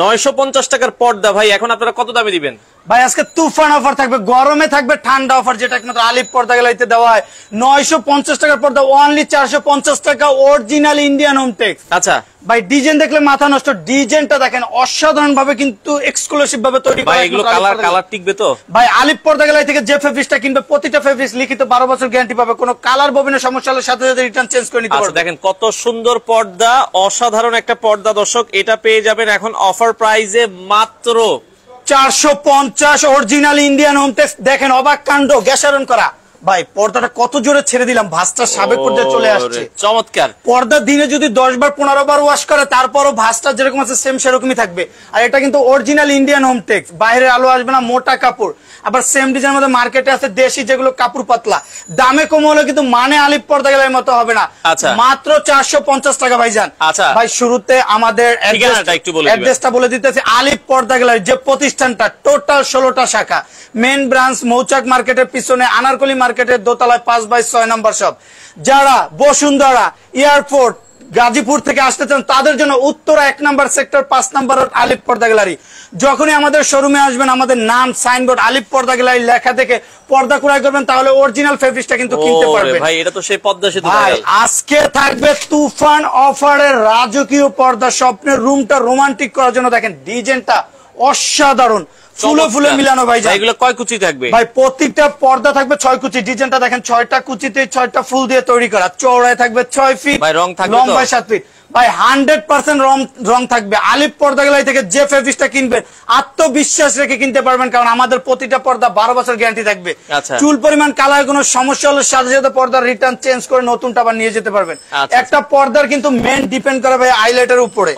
নয়শো টাকার পর্দা ভাই এখন আপনারা কত দামে দিবেন ভাই আজকে তুফান অফার থাকবে গরমে থাকবে ঠান্ডা অফার যেটা একমাত্র আলিপ পর্দা গেলে দেওয়া হয় নয়শো পঞ্চাশ টাকার পর্দা অনলি চারশো পঞ্চাশ টাকা অরিজিনাল ইন্ডিয়ান হোম টেক্স আচ্ছা ভাই ডিজাইন দেখলে মাথা নষ্ট ডিজাইনটা দেখেন অসাধারণ ভাবে কিন্তু এক্সক্লুসিভ ভাবে তৈরি এগুলো কালার কালার টিকবে তো ভাই আলিপ পর্দা গেলাই থেকে যে ফেব্রিক্সটা কিনবে প্রতিটা ফেব্রিক্স লিখিত 12 বছর গ্যারান্টি পাবে কোনো কালার ববিনের সমস্যা হলে সাথে সাথে রিটার্ন চেঞ্জ করে নিতে আচ্ছা, পারবে দেখেন কত সুন্দর পর্দা অসাধারণ একটা পর্দা দর্শক এটা পেয়ে যাবেন এখন অফার প্রাইজে মাত্র চারশো পঞ্চাশ অরিজিনাল ইন্ডিয়ান হোম দেখেন অবাক কাণ্ড গ্যাসারণ করা ভাই পর্দাটা কত জোরে ছেড়ে দিলাম ভাসটা সাবেক পর্যায়ে চলে আসছে চমৎকার পর্দা দিনে যদি দশ বার পনেরো বার ওয়াশ করে তারপরও ভাসটা যেরকম আছে সেম সেরকমই থাকবে আর এটা কিন্তু অরিজিনাল ইন্ডিয়ান হোম টেক্স বাইরের আলো আসবে না মোটা কাপড় আবার সেম ডিজাইন মধ্যে মার্কেটে আছে দেশি যেগুলো কাপড় পাতলা দামে কম হলে কিন্তু মানে আলিপ পর্দা গেলে মতো হবে না আচ্ছা। মাত্র চারশো পঞ্চাশ টাকা ভাই যান আচ্ছা। ভাই শুরুতে আমাদের অ্যাড্রেসটা বলে দিতেছি আলিপ পর্দা গেলারি যে প্রতিষ্ঠানটা টোটাল ষোলোটা শাখা মেন ব্রাঞ্চ মৌচাক মার্কেটের পিছনে আনারকলি মার্কেটের দোতলায় পাঁচ বাই ছয় নম্বর সব যারা বসুন্ধরা এয়ারপোর্ট গাজীপুর থেকে আসতে চান তাদের জন্য উত্তরা এক নাম্বার সেক্টর পাঁচ নাম্বার আলিপ পর্দা গ্যালারি যখনই আমাদের শোরুমে আসবেন আমাদের নাম সাইনবোর্ড আলিপ পর্দা গ্যালারি লেখা থেকে পর্দা ক্রয় করবেন তাহলে অরিজিনাল ফেব্রিকটা কিন্তু কিনতে পারবেন ভাই এটা তো সেই পর্দা সেতু ভাই আজকে থাকবে তুফান অফারের রাজকীয় পর্দা স্বপ্নের রুমটা রোমান্টিক করার জন্য দেখেন ডিজাইনটা অসাধারণ চুলো ফুলে মিলানো ভাই এগুলো কয় কুচি থাকবে ভাই প্রত্যেকটা পর্দা থাকবে ছয় কুচি ডিজাইনটা দেখেন ছয়টা কুচিতে ছয়টা ফুল দিয়ে তৈরি করা চৌড়ায় থাকবে ছয় ফিট ভাই রং থাকবে লম্বায় সাত ফিট ভাই হান্ড্রেড পার্সেন্ট রং রং থাকবে আলিপ পর্দা গেলাই থেকে যে ফেব্রিকটা কিনবেন আত্মবিশ্বাস রেখে কিনতে পারবেন কারণ আমাদের প্রতিটা পর্দা বারো বছর গ্যারান্টি থাকবে আচ্ছা। চুল পরিমাণ কালার কোনো সমস্যা হলে সাথে সাথে পর্দার রিটার্ন চেঞ্জ করে নতুনটা আবার নিয়ে যেতে পারবেন আচ্ছা, আচ্ছা। একটা পর্দার কিন্তু মেন ডিপেন্ড করে ভাই আইলেটের উপরে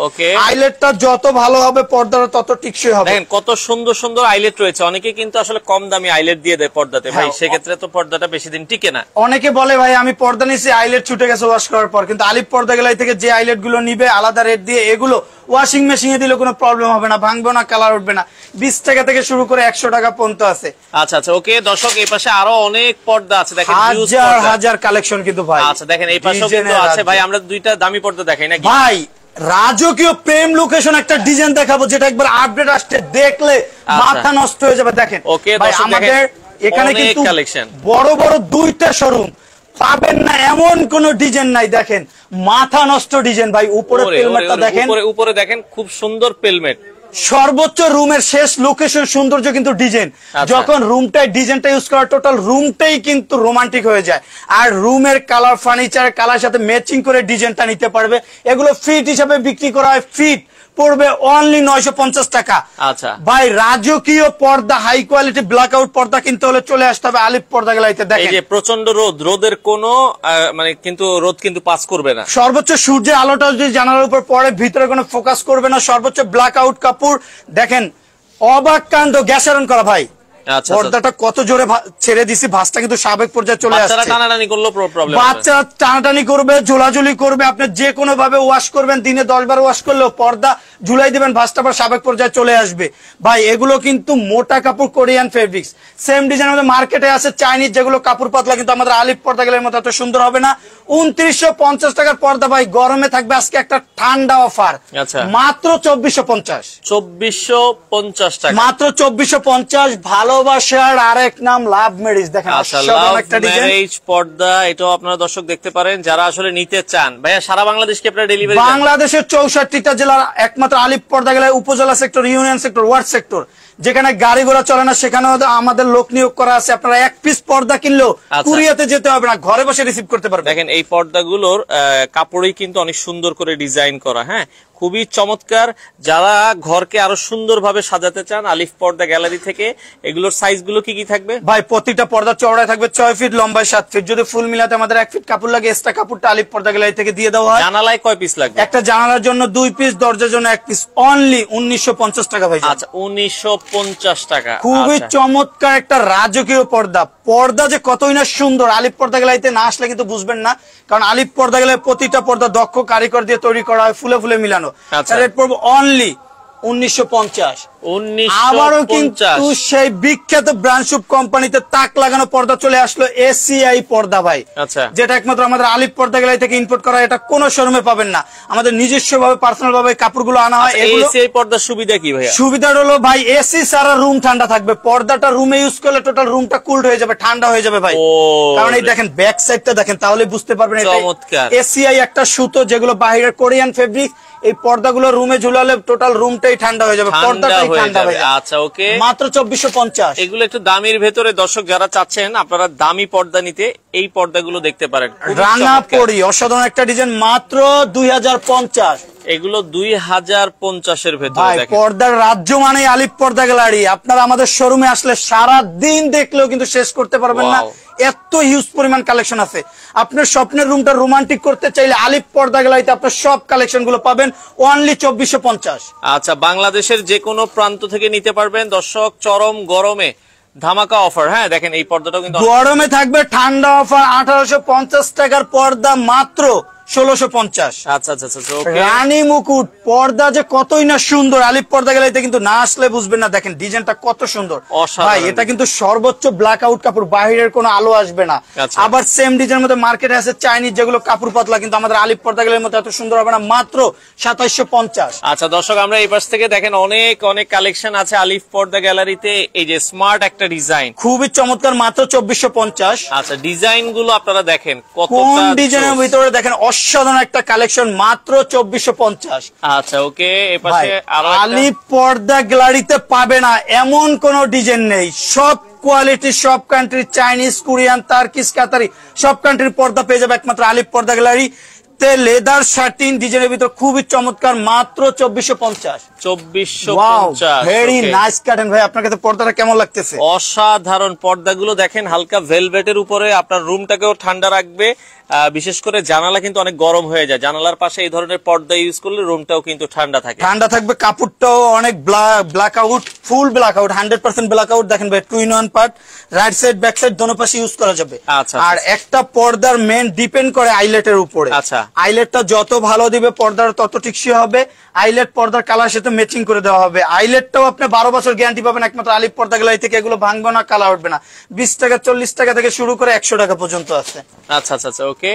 আইলেটটা যত ভালো হবে পর্দার তত টিকসই হবে কত সুন্দর সুন্দর আইলেট রয়েছে অনেকে কিন্তু আসলে কম দামি আইলেট দিয়ে দেয় পর্দাতে ভাই হ্যাঁ, সেক্ষেত্রে তো পর্দাটা বেশি দিন টিকে না অনেকে বলে ভাই আমি পর্দা নিয়েছি আইলেট ছুটে গেছে ওয়াশ করার পর কিন্তু আলিপ পর্দা গেলাই থেকে যে আইলেট গুলো নিবে আলাদা রেট দিয়ে এগুলো ওয়াশিং মেশিনে দিলে কোনো প্রবলেম হবে না ভাঙবে না কালার উঠবে না বিশ টাকা থেকে শুরু করে একশো টাকা পর্যন্ত আছে আচ্ছা আচ্ছা ওকে দর্শক এই পাশে আরো অনেক পর্দা আছে দেখেন হাজার হাজার কালেকশন কিন্তু ভাই আচ্ছা দেখেন এই পাশে আছে ভাই আমরা দুইটা দামি পর্দা দেখাই না ভাই রাজকীয় প্রেম লোকেশন একটা ডিজাইন দেখাবো যেটা একবার আপডেট আসছে দেখলে আচ্ছা। মাথা নষ্ট হয়ে যাবে দেখেন ওকে ভাই আমাদের এখানে কিন্তু বড় বড় দুইটা শোরুম পাবেন না এমন কোন ডিজাইন নাই দেখেন মাথা নষ্ট ডিজাইন ভাই উপরে পেলমেটটা দেখেন উপরে দেখেন খুব সুন্দর পেলমেট সর্বোচ্চ রুমের শেষ লোকেশন সৌন্দর্য কিন্তু ডিজাইন আচ্ছা। যখন রুমটাই ডিজাইনটা ইউজ করা টোটাল রুমটাই কিন্তু রোমান্টিক হয়ে যায় আর রুমের কালার ফার্নিচার কালার সাথে ম্যাচিং করে ডিজাইনটা নিতে পারবে এগুলো ফিট হিসাবে বিক্রি করা হয় ফিট পড়বে অনলি নয়শো পঞ্চাশ টাকা আচ্ছা ভাই রাজকীয় পর্দা হাই কোয়ালিটি ব্ল্যাক আউট পর্দা কিনতে হলে চলে আসতে হবে আলিফ পর্দা গেলাইতে দেখে প্রচন্ড রোদ রোদের কোন মানে কিন্তু রোদ কিন্তু পাস করবে না সর্বোচ্চ সূর্যের আলোটা যদি জানালার উপর পরে ভিতরে কোনো ফোকাস করবে না সর্বোচ্চ ব্ল্যাক আউট কাপড় দেখেন অবাক কাণ্ড গ্যাস করা ভাই আচ্ছা, আচ্ছা। পর্দাটা কত জোরে ছেড়ে দিছি কিন্তু পর্যায়ে চলে আসছে টানাটানি করলো প্রবলেম বাচ্চা টানাটানি করবে ঝোলাঝুলি করবে আপনি যে কোনো ভাবে ওয়াশ করবেন দিনে 10 বার ওয়াশ পর্দা ঝুলাই দিবেন পর্যায়ে চলে আসবে ভাই এগুলো কিন্তু মোটা কাপড় কোরিয়ান ফেব্রিক্স সেম ডিজাইন আমাদের মার্কেটে আছে চাইনিজ যেগুলো কাপড় পাতলা কিন্তু আমাদের আলিফ পর্দা গেলের মতো এত সুন্দর হবে না উনত্রিশশো পঞ্চাশ টাকার পর্দা ভাই গরমে থাকবে আজকে একটা ঠান্ডা অফার আচ্ছা। মাত্র চব্বিশশো পঞ্চাশ চব্বিশশো পঞ্চাশ টাকা মাত্র চব্বিশশো পঞ্চাশ ভালো ভালোবাসার আরেক নাম লাভ ম্যারেজ দেখেন আচ্ছা, পর্দা এটাও আপনারা দর্শক দেখতে পারেন যারা আসলে নিতে চান ভাইয়া সারা আপনারা ডেলিভারি বাংলাদেশের চৌষট্টিটা জেলার একমাত্র আলিপ পর্দা গেলে উপজেলা sector union sector ward sector যেখানে গাড়ি ঘোড়া চলে না সেখানে আমাদের লোক নিয়োগ করা আছে আপনারা এক পিস পর্দা কিনলেও আচ্ছা। কুরিয়াতে যেতে হবে না ঘরে বসে রিসিভ করতে পারবেন দেখেন এই পর্দাগুলোর কাপড়ই কিন্তু অনেক সুন্দর করে ডিজাইন করা হ্যাঁ খুবই চমৎকার যারা ঘরকে আরো সুন্দরভাবে সাজাতে চান আলিফ পর্দা গ্যালারি থেকে এগুলোর সাইজ গুলো কি কি থাকবে ভাই প্রতিটা পর্দা চওড়ায় থাকবে ছয় ফিট লম্বায় সাত ফিট যদি ফুল মিলাতে আমাদের এক ফিট কাপড় লাগে এক্সট্রা কাপড়টা আলিফ পর্দা গ্যালারি থেকে দিয়ে দেওয়া হয় জানালায় কয় পিস লাগবে একটা জানালার জন্য দুই পিস দরজার জন্য এক পিস অনলি উনিশশো টাকা ভাই আচ্ছা উনিশশো টাকা খুবই আচ্ছা। চমৎকার একটা রাজকীয় পর্দা পর্দা যে কতই না সুন্দর আলিপ পর্দা গেলাইতে না আসলে কিন্তু বুঝবেন না কারণ আলিপ পর্দা গেলে প্রতিটা পর্দা দক্ষ কারিগর দিয়ে তৈরি করা হয় ফুলে ফুলে মিলানো রেট পড়বো অনলি উনিশশো আবারও কিন্তু সেই বিখ্যাত কোম্পানিতে তাক লাগানো পর্দা চলে আসলো এসিআই পর্দা ভাই আচ্ছা। যেটা একমাত্র আমাদের আলিপ পর্দা গেলাই থেকে করা এটা শোরুমে পাবেন না আমাদের নিজস্ব ভাবে পার্সোনাল ভাবে কাপড়গুলো আনা হয় আচ্ছা, এসিআই পর্দার সুবিধা কি ভাই সুবিধা হলো ভাই এসি সারা রুম ঠান্ডা থাকবে পর্দাটা রুমে ইউজ করলে টোটাল রুমটা কুলড হয়ে যাবে ঠান্ডা হয়ে যাবে ভাই কারণ এই দেখেন ব্যাক সাইডটা দেখেন তাহলে বুঝতে পারবেন এসিআই একটা সুতো যেগুলো বাইরের কোরিয়ান ফেব্রিক এই পর্দাগুলো রুমে ঝুলালে টোটাল রুমটাই ঠান্ডা হয়ে যাবে পর্দাটাই হয়ে যাবে আচ্ছা ওকে মাত্র 2450 এগুলো একটু দামির ভেতরে দর্শক যারা চাচ্ছেন আপনারা দামি পর্দা নিতে এই পর্দাগুলো দেখতে পারেন রাঙা পরি অসাধারণ একটা ডিজাইন মাত্র 2050 এগুলো দুই হাজার পঞ্চাশের ভেতরে পর্দার রাজ্য মানে আলিপ পর্দা গ্যালারি আপনারা আমাদের শোরুমে আসলে সারা দিন দেখলেও কিন্তু শেষ করতে পারবেন না এত হিউজ পরিমাণ কালেকশন আছে আপনার স্বপ্নের রুমটা রোমান্টিক করতে চাইলে আলিপ পর্দা গ্যালারিতে আপনার সব কালেকশন গুলো পাবেন অনলি চব্বিশশো পঞ্চাশ আচ্ছা বাংলাদেশের যে কোনো প্রান্ত থেকে নিতে পারবেন দর্শক চরম গরমে ধামাকা অফার হ্যাঁ দেখেন এই পর্দাটাও কিন্তু গরমে থাকবে ঠান্ডা অফার আঠারোশো টাকার পর্দা মাত্র পঞ্চাশ আচ্ছা, আচ্ছা, আচ্ছা, আচ্ছা আবার সেম ডিজাইন মধ্যে আছে চাইনিজ যেগুলো কাপড় পাতলা কিন্তু আমাদের আলিপ পর্দা গেলের মতো এত সুন্দর হবে না মাত্র সাতাইশো পঞ্চাশ আচ্ছা দর্শক আমরা এই পাশ থেকে দেখেন অনেক অনেক কালেকশন আছে আলিফ পর্দা গ্যালারিতে এই যে স্মার্ট একটা ডিজাইন খুবই চমৎকার মাত্র চব্বিশশো পঞ্চাশ আচ্ছা ডিজাইন গুলো আপনারা দেখেন কত ডিজাইনের ভিতরে দেখেন অসাধারণ একটা কালেকশন মাত্র চব্বিশশো পঞ্চাশ আচ্ছা ওকে আলি পর্দা গ্যালারিতে পাবে না এমন কোন ডিজাইন নেই সব কোয়ালিটি সব country Chinese Korean Turkish Qatari সব কান্ট্রির পর্দা পেয়ে যাবে একমাত্র আলিপ পর্দা গ্যালারি তে লেদার শার্টিন ডিজাইনের ভিতর খুবই চমৎকার মাত্র চব্বিশশো পঞ্চাশ চব্বিশশো নাইস কাটেন ভাই আপনার কাছে পর্দাটা কেমন লাগতেছে অসাধারণ পর্দাগুলো দেখেন হালকা ভেলভেটের উপরে আপনার রুমটাকেও ঠান্ডা রাখবে বিশেষ করে জানালা কিন্তু অনেক গরম হয়ে যায় জানালার পাশে এই ধরনের পর্দা ইউজ করলে রুমটাও কিন্তু ঠান্ডা থাকে ঠান্ডা থাকবে কাপড়টাও অনেক blackout full blackout hundred percent blackout দেখেন ভাই two in one part right side back side দোনো পাশে ইউজ করা যাবে আচ্ছা, আচ্ছা আর একটা পর্দার মেন ডিপেন্ড করে আইলেটের উপরে আচ্ছা আইলেটটা যত ভালো দিবে পর্দার তত টিকসি হবে আইলেট পর্দার কালার সাথে ম্যাচিং করে দেওয়া হবে আইলেটটাও আপনি বারো বছর গ্যারান্টি পাবেন একমাত্র আলিপ পর্দা গেলাই থেকে এগুলো ভাঙবে না কালার উঠবে না বিশ টাকা চল্লিশ টাকা থেকে শুরু করে একশো টাকা পর্যন্ত আছে আচ্ছা আচ্ছা আচ্ছা ওকে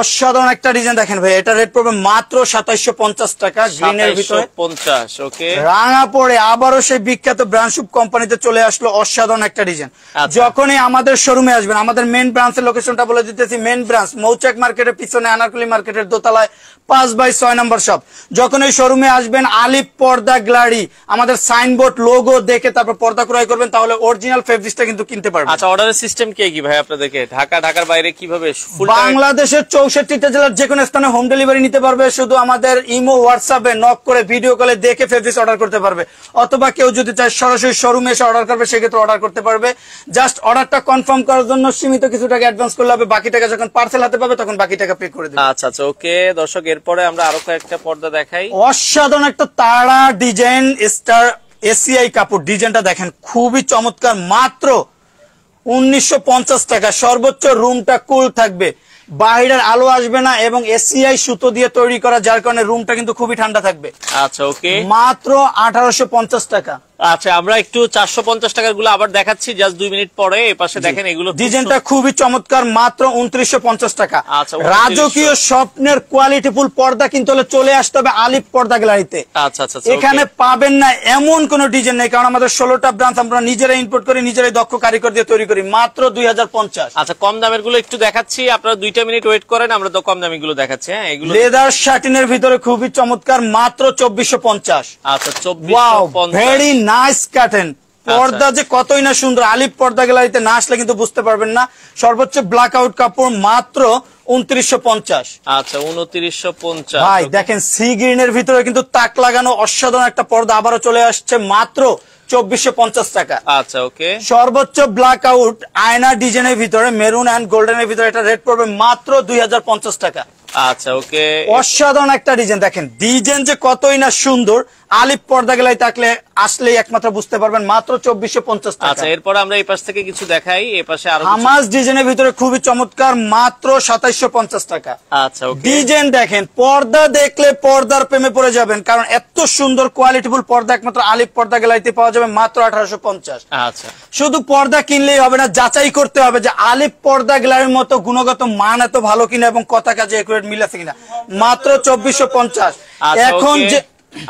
অসাধারণ একটা ডিজাইন দেখেন ভাই এটা রেট পড়বে মাত্র সাতাইশো পঞ্চাশ টাকা গ্রিনের ভিতরে পঞ্চাশ ওকে রাঙা পরে আবারও সেই বিখ্যাত ব্রান্ডসুপ কোম্পানিতে চলে আসলো অসাধারণ একটা ডিজাইন আচ্ছা। যখনই আমাদের শোরুমে আসবেন আমাদের মেন ব্রাঞ্চের লোকেশনটা বলে দিতেছি মেন ব্রাঞ্চ মৌচাক মার্কেটের পিছনে আনারকুলি মার্কেটের দোতলায় পাঁচ বাই ছয় নম্বর শপ যখন এই শোরুমে আসবেন আলিপ পর্দা গ্লারি আমাদের সাইনবোর্ড লোগো দেখে তারপর পর্দা ক্রয় করবেন তাহলে অরিজিনাল ফেব্রিক্সটা কিন্তু কিনতে পারবেন আচ্ছা অর্ডারের সিস্টেম কি কি ভাই আপনাদেরকে ঢাকা ঢাকার বাইরে কিভাবে বাংলাদেশের চৌষট্টিটা জেলার যে কোনো স্থানে হোম ডেলিভারি নিতে পারবে শুধু আমাদের ইমো হোয়াটসঅ্যাপে নক করে ভিডিও কলে দেখে ফেব্রিক্স অর্ডার করতে পারবে অথবা কেউ যদি চায় সরাসরি শোরুমে এসে অর্ডার করবে সেক্ষেত্রে অর্ডার করতে পারবে জাস্ট অর্ডারটা কনফার্ম করার জন্য সীমিত কিছু টাকা অ্যাডভান্স করলে হবে বাকি টাকা যখন পার্সেল হাতে পাবে তখন বাকি টাকা পে করে দেবে আচ্ছা আচ্ছা ওকে দর্শক এরপরে আমরা আরো কয়েকটা পর্দা দেখাই অসাধারণ একটা তারা ডিজাইন স্টার এসিআই কাপড় ডিজাইনটা দেখেন খুবই চমৎকার মাত্র উনিশশো টাকা সর্বোচ্চ রুমটা কুল থাকবে বাইরের আলো আসবে না এবং এসিআই সুতো দিয়ে তৈরি করা যার কারণে রুমটা কিন্তু খুবই ঠান্ডা থাকবে আচ্ছা ওকে মাত্র আঠারোশো টাকা আচ্ছা আমরা একটু চারশো পঞ্চাশ টাকার গুলো আবার দেখাচ্ছি জাস্ট দুই মিনিট পরে এপাশে দেখেন এগুলো ডিজাইনটা খুবই চমৎকার মাত্র উনত্রিশশো পঞ্চাশ টাকা আচ্ছা রাজকীয় স্বপ্নের কোয়ালিটিফুল পর্দা কিন্তু হলে চলে আসতে হবে আলিপ পর্দা গ্যালারিতে আচ্ছা আচ্ছা, আচ্ছা এখানে পাবেন না এমন কোন ডিজাইন নেই কারণ আমাদের ষোলোটা ব্রাঞ্চ আমরা নিজেরাই ইনপুট করি নিজেরাই দক্ষ কারিগর দিয়ে তৈরি করি মাত্র দুই আচ্ছা কম দামের গুলো একটু দেখাচ্ছি আপনারা দুইটা মিনিট ওয়েট করেন আমরা তো কম দামি গুলো দেখাচ্ছি হ্যাঁ এগুলো লেদার শার্টিনের ভিতরে খুবই চমৎকার মাত্র চব্বিশশো পঞ্চাশ আচ্ছা চব্বিশ ভেরি নাইস কাটেন আচ্ছা। পর্দা যে কতই না সুন্দর আলিপ পর্দা গ্যালারিতে না আসলে কিন্তু বুঝতে পারবেন না সর্বোচ্চ ব্ল্যাক আউট কাপড় মাত্র আচ্ছা, আচ্ছা, সর্বোচ্চ ব্ল্যাক আউট আয়না ডিজাইনের ভিতরে মেরুন অ্যান্ড গোল্ডেনের ভিতরে এটা রেট পড়বে মাত্র দুই টাকা আচ্ছা ওকে অসাধারণ একটা ডিজাইন দেখেন ডিজাইন যে কতই না সুন্দর আলিপ পর্দা গেলাই থাকলে আসলেই একমাত্র বুঝতে পারবেন মাত্র চব্বিশশো পঞ্চাশ আচ্ছা এরপর আমরা এই পাশ থেকে কিছু দেখাই এই পাশে হামাজ ডিজাইনের ভিতরে খুবই চমৎকার মাত্র পঞ্চাশ টাকা আচ্ছা ডিজাইন দেখেন পর্দা দেখলে পর্দার প্রেমে পড়ে যাবেন কারণ এত সুন্দর কোয়ালিটিফুল পর্দা একমাত্র আলিপ পর্দা গেলাইতে পাওয়া যাবে মাত্র আঠারোশো পঞ্চাশ আচ্ছা শুধু পর্দা কিনলেই হবে না যাচাই করতে হবে যে আলিপ পর্দা গেলাইয়ের মতো গুণগত মান এত ভালো কিনা এবং কথা কাজে রেট মিল আছে কিনা মাত্র চব্বিশশো পঞ্চাশ আচ্ছা, এখন যে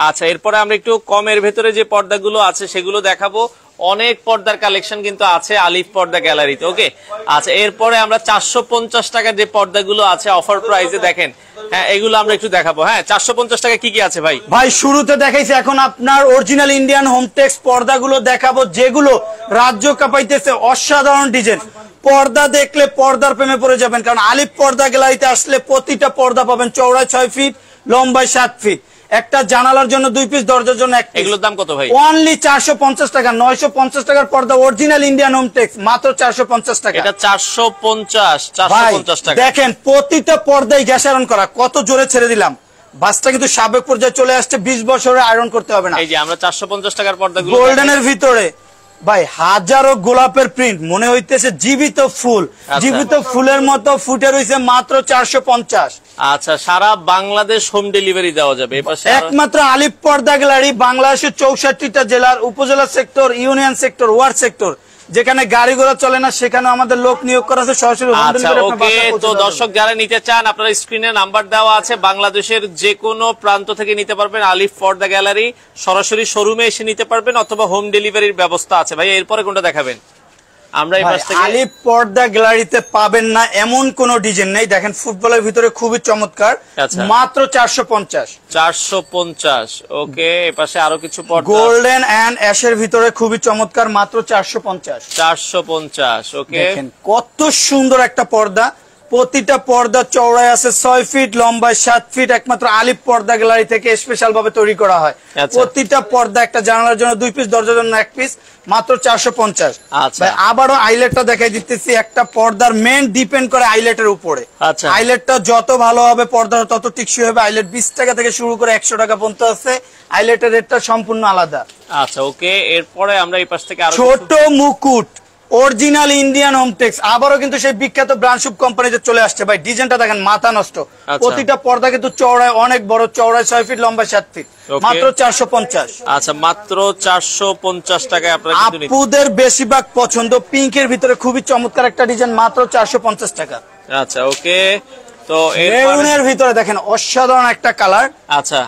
আচ্ছা এরপরে আমরা একটু কমের ভেতরে যে পর্দাগুলো আছে সেগুলো দেখাবো অনেক পর্দার কালেকশন কিন্তু আছে আলিফ পর্দা গ্যালারিতে ওকে আচ্ছা এরপরে আমরা চারশো পঞ্চাশ টাকার যে পর্দাগুলো আছে অফার প্রাইসে দেখেন হ্যাঁ এগুলো আমরা একটু দেখাবো হ্যাঁ চারশো পঞ্চাশ টাকা কি কি আছে ভাই ভাই শুরুতে দেখাইছি এখন আপনার অরিজিনাল ইন্ডিয়ান হোমটেক্স পর্দাগুলো দেখাবো যেগুলো রাজ্য কাপাইতেছে অসাধারণ ডিজাইন পর্দা দেখলে পর্দার প্রেমে পড়ে যাবেন কারণ আলিফ পর্দা গেলাইতে আসলে প্রতিটা পর্দা পাবেন চৌড়ায় ছয় ফিট লম্বায় সাত ফিট একটা জানালার জন্য দুই পিস দরজার জন্য দাম কত ভাই অনলি চারশো পঞ্চাশ টাকা নয়শো পঞ্চাশ টাকার পর্দা অরিজিনাল ইন্ডিয়ান হোমটেক্স মাত্র চারশো পঞ্চাশ টাকা চারশো পঞ্চাশ টাকা দেখেন প্রতিটা পর্দায় আয়রন করা কত জোরে ছেড়ে দিলাম বাসটা কিন্তু সাবেক পর্যায়ে চলে আসছে বিশ বছরে আয়রন করতে হবে না এই যে আমরা চারশো পঞ্চাশ টাকার পর্দা গোল্ডেনের ভিতরে ভাই হাজারো গোলাপের প্রিন্ট মনে হইতেছে জীবিত ফুল আচ্ছা। জীবিত ফুলের মতো ফুটে রয়েছে মাত্র চারশো পঞ্চাশ আচ্ছা সারা বাংলাদেশ হোম ডেলিভারি দেওয়া যাবে একমাত্র আলিপ পর্দা গ্যালারি বাংলাদেশের চৌষট্টিটা জেলার উপজেলা sector union sector ward sector যেখানে গাড়িগুলো চলে না সেখানে আমাদের লোক নিয়োগ করা আছে সরাসরি আচ্ছা, ওকে তো দর্শক যারা নিতে চান আপনারা স্ক্রিনে নাম্বার দেওয়া আছে বাংলাদেশের যে কোনো প্রান্ত থেকে নিতে পারবেন আলিফ পর্দা গ্যালারি সরাসরি শোরুমে এসে নিতে পারবেন অথবা হোম ডেলিভারির ব্যবস্থা আছে ভাই এরপরে কোনটা দেখাবেন পাবেন না এমন কোন ডিজাইন নেই দেখেন ফুটবলের ভিতরে খুবই চমৎকার আচ্ছা। মাত্র ওকে পাশে আরো কিছু গোল্ডেন অ্যাশের ভিতরে খুবই চমৎকার মাত্র ওকে কত সুন্দর একটা পর্দা প্রতিটা পর্দা চওড়ায় আছে ছয় ফিট লম্বায় সাত ফিট একমাত্র আলিপ পর্দা গ্যালারি থেকে স্পেশাল ভাবে তৈরি করা হয় আচ্ছা। প্রতিটা পর্দা একটা জানালার জন্য দুই পিস দরজার জন্য এক পিস মাত্র চারশো পঞ্চাশ আচ্ছা। আবারও আইলেটটা দেখাই দিতেছি একটা পর্দার মেন ডিপেন্ড করে আইলেটের উপরে আইলেটটা আচ্ছা। যত ভালো হবে পর্দা তত টিকসি হবে আইলেট বিশ টাকা থেকে শুরু করে একশো টাকা পর্যন্ত আছে আইলেটের রেটটা সম্পূর্ণ আলাদা আচ্ছা ওকে এরপরে আমরা এই পাশ থেকে ছোট মুকুট অরিজিনাল ইন্ডিয়ান হোমটেক্স আবারও কিন্তু সেই বিখ্যাত ব্রান্ডশুপ কোম্পানিতে চলে আসছে ভাই ডিজাইনটা দেখেন মাথা নষ্ট আচ্ছা। প্রতিটা পর্দা কিন্তু চওড়ায় অনেক বড় চওড়ায় ছয় ফিট লম্বা সাত ফিট মাত্র চারশো পঞ্চাশ আচ্ছা মাত্র আপুদের বেশিরভাগ পছন্দ এর ভিতরে খুবই চমৎকার একটা ডিজাইন মাত্র চারশো পঞ্চাশ টাকা আচ্ছা ওকে তো ভিতরে দেখেন অসাধারণ একটা কালার আচ্ছা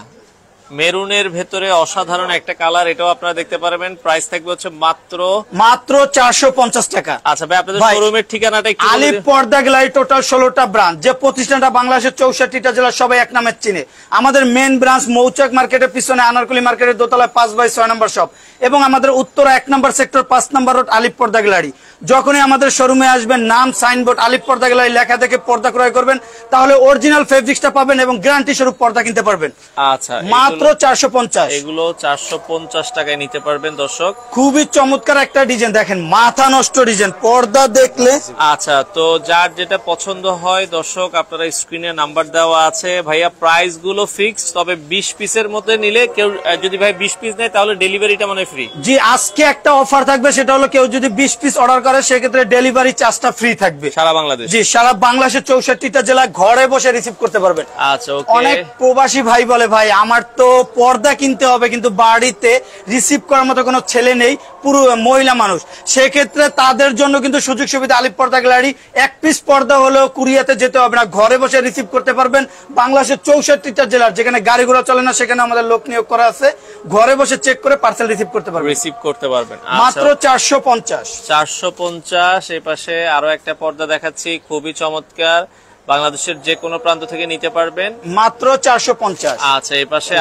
মেরুনের ভেতরে অসাধারণ একটা কালার এটাও আপনারা দেখতে পারবেন প্রাইস থাকবে হচ্ছে মাত্র মাত্র চারশো টাকা আচ্ছা ভাই আপনাদের শোরুমের ঠিকানাটা একটু আলিপ পর্দা গ্লাই টোটাল ষোলোটা ব্রাঞ্চ যে প্রতিষ্ঠানটা বাংলাদেশের চৌষট্টিটা জেলা সবাই এক নামে চিনে আমাদের মেন ব্রাঞ্চ মৌচাক মার্কেটের পিছনে আনারকুলি মার্কেটের দোতলায় পাঁচ বাই ছয় নম্বর সব এবং আমাদের উত্তর এক নম্বর সেক্টর পাঁচ নম্বর রোড আলিপ পর্দা গ্যালারি যখনই আমাদের শোরুমে আসবেন নাম সাইনবোর্ড আলিপ পর্দা গ্যালারি লেখা দেখে পর্দা ক্রয় করবেন তাহলে অরিজিনাল ফেব্রিক্সটা পাবেন এবং গ্যারান্টি স্বরূপ পর্দা কিনতে পারবেন আচ্ছা মাত্র চারশো পঞ্চাশ এগুলো চারশো পঞ্চাশ টাকায় নিতে পারবেন দর্শক খুবই চমৎকার একটা ডিজাইন দেখেন মাথা নষ্ট ডিজাইন পর্দা দেখলে আচ্ছা তো যার যেটা পছন্দ হয় দর্শক আপনারা স্ক্রিনে নাম্বার দেওয়া আছে ভাইয়া প্রাইস গুলো ফিক্স তবে বিশ পিসের মধ্যে নিলে কেউ যদি ভাই বিশ পিস নেয় তাহলে ডেলিভারিটা মানে ফ্রি জি আজকে একটা অফার থাকবে সেটা হলো কেউ যদি বিশ পিস অর্ডার করে সেক্ষেত্রে ডেলিভারি চার্জটা ফ্রি থাকবে সারা বাংলাদেশ জি সারা বাংলাদেশের চৌষট্টিটা জেলা ঘরে বসে রিসিভ করতে পারবেন আচ্ছা অনেক প্রবাসী ভাই বলে ভাই আমার তো পর্দা কিনতে হবে কিন্তু বাড়িতে রিসিভ করার মতো কোনো ছেলে নেই পুরো মহিলা মানুষ সেক্ষেত্রে তাদের জন্য কিন্তু সুযোগ সুবিধা আলিপ পর্দা গ্যালারি এক পিস পর্দা হলেও কুরিয়াতে যেতে হবে না ঘরে বসে রিসিভ করতে পারবেন বাংলাদেশের চৌষট্টিটা জেলার যেখানে গাড়ি ঘোড়া চলে না সেখানে আমাদের লোক নিয়োগ করা আছে ঘরে বসে চেক করে পার্সেল রিসিভ করতে পারবেন রিসিভ করতে পারবেন আচ্ছা। মাত্র চারশো পঞ্চাশ চারশো পঞ্চাশ এ পাশে আরো একটা পর্দা দেখাচ্ছি খুবই চমৎকার বাংলাদেশের যে কোনো প্রান্ত থেকে নিতে পারবেন মাত্র চারশো আচ্ছা এই পাশে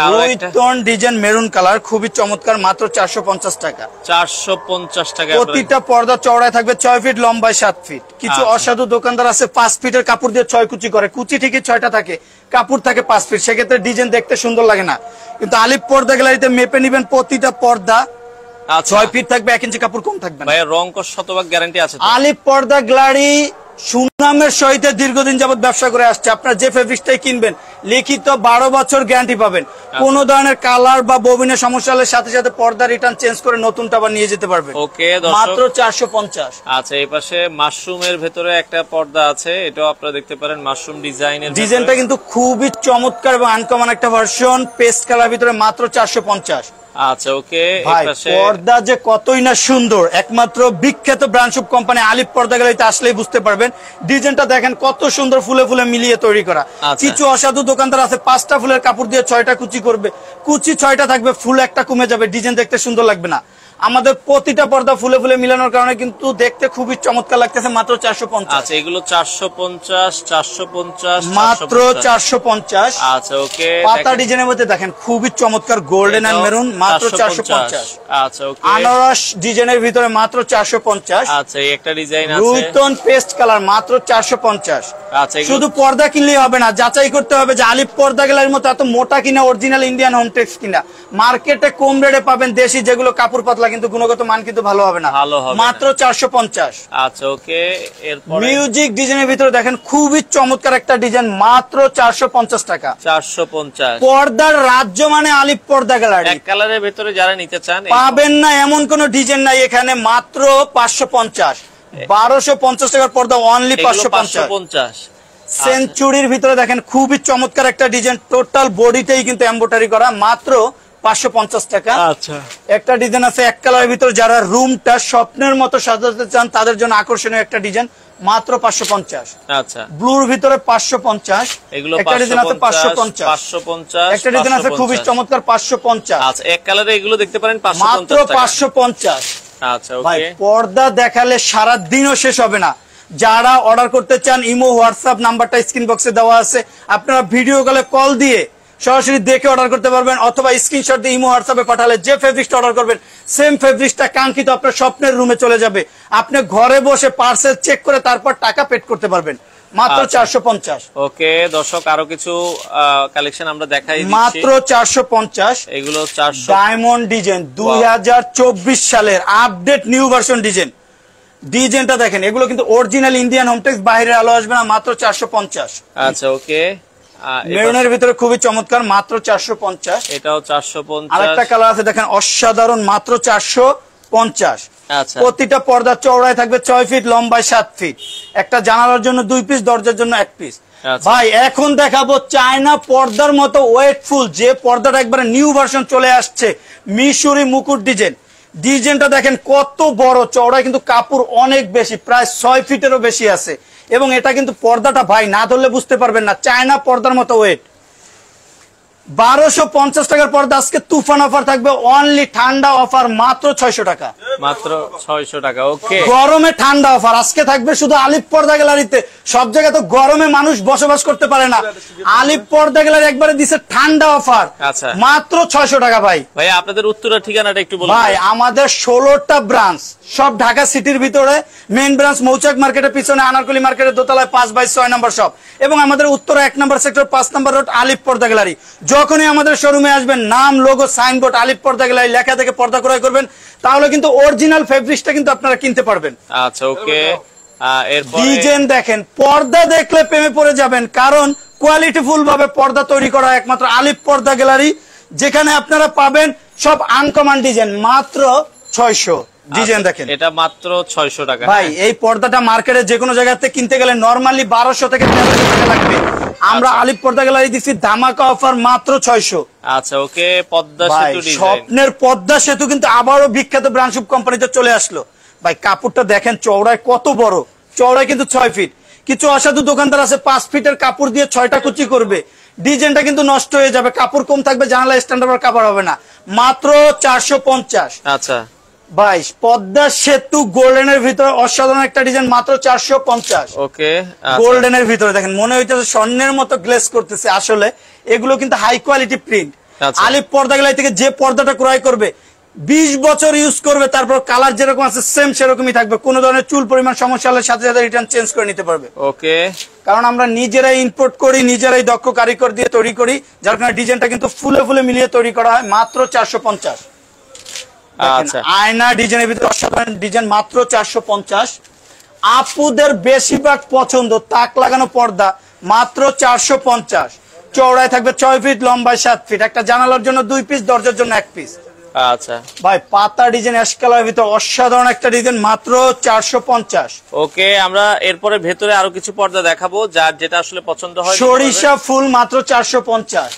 ডিজাইন মেরুন কালার খুবই চমৎকার মাত্র চারশো টাকা চারশো টাকা প্রতিটা পর্দা চড়ায় থাকবে ছয় ফিট লম্বায় সাত ফিট কিছু আচ্ছা। অসাধু দোকানদার আছে পাঁচ ফিটের কাপড় দিয়ে ছয় কুচি করে কুচি ঠিকই ছয়টা থাকে কাপড় থাকে পাঁচ ফিট সেক্ষেত্রে ডিজাইন দেখতে সুন্দর লাগে না কিন্তু আলিপ পর্দা গ্যালারিতে মেপে নিবেন প্রতিটা পর্দা আচ্ছা। ছয় ফিট থাকবে এক ইঞ্চি কাপড় কম থাকবে রং কষ গ্যারান্টি আছে আলিপ পর্দা গ্যালারি সুনামের সহিত দীর্ঘদিন যাবৎ ব্যবসা করে আসছে আপনার যে ফেব্রিক্সটাই কিনবেন লিখিত বারো বছর গ্যারান্টি পাবেন আচ্ছা। কোন ধরনের কালার বা ববিনের সমস্যা হলে সাথে সাথে পর্দা রিটার্ন চেঞ্জ করে নতুনটা আবার নিয়ে যেতে পারবেন ওকে মাত্র চারশো পঞ্চাশ আচ্ছা এই পাশে মাশরুমের ভেতরে একটা পর্দা আছে এটাও আপনারা দেখতে পারেন মাশরুম ডিজাইন ডিজাইনটা কিন্তু খুবই চমৎকার এবং আনকমন একটা ভার্সন পেস্ট কালার ভিতরে মাত্র চারশো পঞ্চাশ আচ্ছা ওকে পর্দা যে কতই না সুন্দর একমাত্র বিখ্যাত ব্রান্ডশুপ কোম্পানি আলিফ পর্দা গেলে আসলেই বুঝতে পারবেন ডিজাইনটা দেখেন কত সুন্দর ফুলে ফুলে মিলিয়ে তৈরি করা আচ্ছা। কিছু অসাধু দোকানদার আছে পাঁচটা ফুলের কাপড় দিয়ে ছয়টা কুচি করবে কুচি ছয়টা থাকবে ফুল একটা কমে যাবে ডিজাইন দেখতে সুন্দর লাগবে না আমাদের প্রতিটা পর্দা ফুলে ফুলে মিলানোর কারণে কিন্তু দেখতে খুবই চমৎকার লাগতেছে মাত্র চারশো পঞ্চাশ আচ্ছা, এগুলো চারশো পঞ্চাশ চারশো পঞ্চাশ মাত্র চারশো পঞ্চাশ আচ্ছা ওকে পাতা ডিজাইনের মধ্যে দেখেন খুবই চমৎকার গোল্ডেন অ্যান্ড মেরুন মাত্র চারশো পঞ্চাশ আচ্ছা আনারস ডিজাইনের ভিতরে মাত্র চারশো পঞ্চাশ আচ্ছা একটা ডিজাইন রুইতন পেস্ট কালার মাত্র চারশো পঞ্চাশ আচ্ছা শুধু পর্দা কিনলেই হবে না যাচাই করতে হবে যে আলিফ পর্দা গেলার মতো এত মোটা কিনা অরিজিনাল ইন্ডিয়ান হোমটেক্স কিনা মার্কেটে কম রেটে পাবেন দেশি যেগুলো কাপড় পাতলা কিন্তু গুণগত মান কিন্তু ভালো হবে না ভালো হবে মাত্র চারশো পঞ্চাশ আচ্ছা ওকে মিউজিক ডিজাইনের ভিতরে দেখেন খুবই চমৎকার একটা ডিজাইন মাত্র চারশো পঞ্চাশ টাকা চারশো পঞ্চাশ পর্দার রাজ্য মানে আলিপ পর্দা গ্যালারি কালারের ভিতরে যারা নিতে চান পাবেন না এমন কোন ডিজাইন নাই এখানে মাত্র পাঁচশো পঞ্চাশ বারোশো পঞ্চাশ টাকার পর্দা অনলি পাঁচশো পঞ্চাশ সেঞ্চুরির আচ্ছা। ভিতরে দেখেন খুবই চমৎকার একটা ডিজাইন টোটাল বডিটাই কিন্তু এম্বোটারি করা মাত্র আচ্ছা। আকর্ষণীয় একটা ডিজাইন মাত্র ব্লুর আচ্ছা। ভিতরে খুবই চমৎকার পাঁচশো আচ্ছা, এক এগুলো দেখতে পারেন মাত্র 550 আচ্ছা ভাই পর্দা দেখালে সারাদিনও শেষ হবে না যারা অর্ডার করতে চান ইমো হোয়াটসঅ্যাপ নাম্বারটা স্ক্রিন বক্সে দেওয়া আছে আপনারা ভিডিও কলে কল দিয়ে সরাসরি দেখে অর্ডার করতে পারবেন অথবা স্ক্রিনশট দিয়ে ইমো হোয়াটসঅ্যাপে পাঠালে যে ফেব্রিক্সটা অর্ডার করবেন সেম ফেব্রিক্সটা কাঙ্ক্ষিত আপনার স্বপ্নের রুমে চলে যাবে আপনি ঘরে বসে পার্সেল চেক করে তারপর টাকা পেড করতে পারবেন আচ্ছা। দেখাই মাত্র চারশো পঞ্চাশ ডায়মন্ড ডিজাইন দুই সালের আপডেট নিউ ভার্সন ডিজাইন দেখেন এগুলো কিন্তু অরিজিনাল ইন্ডিয়ান হোমটেক্স বাইরে আলো আসবে না মাত্র চারশো পঞ্চাশ আচ্ছা ওকে মেরুনের ভিতরে খুবই চমৎকার মাত্র চারশো পঞ্চাশ এটাও চারশো আরেকটা কালার আছে দেখেন অসাধারণ মাত্র চারশো পঞ্চাশ আচ্ছা। প্রতিটা পর্দার চওড়ায় থাকবে ছয় ফিট লম্বায় সাত ফিট একটা জানালার জন্য দুই পিস দরজার জন্য এক পিস আচ্ছা। ভাই এখন দেখাবো চায়না পর্দার মতো ওয়েটফুল যে পর্দার একবারে নিউ ভার্সন চলে আসছে মিশুরি মুকুট ডিজাইন ডিজাইনটা দেখেন কত বড় চওড়া কিন্তু কাপড় অনেক বেশি প্রায় ছয় ফিটেরও বেশি আছে এবং এটা কিন্তু পর্দাটা ভাই না ধরলে বুঝতে পারবেন না চায়না পর্দার মতো ওয়েট বারোশো পঞ্চাশ টাকার আজকে তুফান অফার থাকবে অনলি ঠান্ডা অফার মাত্র টাকা মাত্র টাকা ওকে গরমে ঠান্ডা অফার আজকে থাকবে শুধু আলিপ পর্দা গ্যালারিতে সব জায়গায় তো গরমে মানুষ বসবাস করতে পারে না আলিপ পর্দা গ্যালারি একবারে দিছে ঠান্ডা অফার আচ্ছা মাত্র ছয়শ টাকা ভাই ভাই আপনাদের উত্তরা ঠিকানাটা একটু বলুন ভাই আমাদের ষোলোটা ব্রাঞ্চ সব ঢাকা সিটির ভিতরে মেন ব্রাঞ্চ মৌচাক মার্কেটের পিছনে আনারকলি মার্কেটের দোতলায় পাঁচ বাই ছয় নম্বর সব এবং আমাদের উত্তরা এক নম্বর সেক্টর পাঁচ নম্বর রোড আলিপ পর্দা গ্যালারি যখনই আমাদের শোরুমে আসবেন নাম লোগো সাইনবোর্ড আলিপ পর্দা গেলে লেখা থেকে পর্দা ক্রয় করবেন তাহলে কিন্তু অরিজিনাল ফেব্রিকটা কিন্তু আপনারা কিনতে পারবেন আচ্ছা ওকে ডিজাইন দেখেন পর্দা দেখলে প্রেমে পড়ে যাবেন কারণ কোয়ালিটিফুল ভাবে পর্দা তৈরি করা একমাত্র আলিপ পর্দা গ্যালারি যেখানে আপনারা পাবেন সব আনকমন ডিজাইন মাত্র ছয়শো ডিজাইন আচ্ছা, দেখেন এটা মাত্র টাকা ভাই এই পর্দাটা মার্কেটে যে কোনো জায়গাতে কিনতে গেলে থেকে টাকা লাগবে আমরা আচ্ছা। আলিপ পর্দা গ্যালারি দিচ্ছি ধামাকা অফার মাত্র আচ্ছা ওকে পদ্মা সেতু স্বপ্নের পদ্মা সেতু কিন্তু বিখ্যাত কোম্পানিতে চলে আসলো ভাই কাপড়টা দেখেন চওড়ায় কত বড় চওড়ায় কিন্তু ছয় ফিট কিছু অসাধু দোকানদার আছে পাঁচ ফিটের কাপড় দিয়ে ছয়টা কুচি করবে ডিজাইনটা কিন্তু নষ্ট হয়ে যাবে কাপড় কম থাকবে জানালা স্ট্যান্ডার্ড কাপড় হবে না মাত্র পঞ্চাশ আচ্ছা বাইশ পদ্মা সেতু গোল্ডেন এর ভিতরে অসাধারণ একটা ডিজাইন মাত্র চারশো পঞ্চাশ ওকে আচ্ছা। গোল্ডেন এর ভিতরে দেখেন মনে হইতেছে স্বর্ণের মতো গ্লেস করতেছে আসলে এগুলো কিন্তু হাই কোয়ালিটি প্রিন্ট আলিপ পর্দা গেলাই থেকে যে পর্দাটা ক্রয় করবে বিশ বছর ইউজ করবে তারপর কালার যেরকম আছে সেম সেরকমই থাকবে কোন ধরনের চুল পরিমাণ সমস্যা হলে সাথে সাথে রিটার্ন চেঞ্জ করে নিতে পারবে ওকে কারণ আমরা নিজেরাই ইম্পোর্ট করি নিজেরাই দক্ষ কারিগর দিয়ে তৈরি করি যার কারণে ডিজাইনটা কিন্তু ফুলে ফুলে মিলিয়ে তৈরি করা হয় মাত্র চারশো পঞ্চাশ আচ্ছা। আয়না ডিজাইনের ভিতরে অসাধারণ ডিজাইন মাত্র চারশো পঞ্চাশ আপুদের বেশিরভাগ পছন্দ তাক লাগানো পর্দা মাত্র চারশো পঞ্চাশ চৌড়ায় থাকবে ছয় ফিট লম্বায় সাত ফিট একটা জানালার জন্য দুই পিস দরজার জন্য এক পিস আচ্ছা ভাই পাতা ডিজাইন ভিতর অসাধারণ একটা মাত্র চারশো পঞ্চাশ ওকে আমরা এরপরে ভেতরে আরো কিছু পর্দা দেখাবো যার যেটা আসলে পছন্দ হয় সরিষা ফুল মাত্র চারশো পঞ্চাশ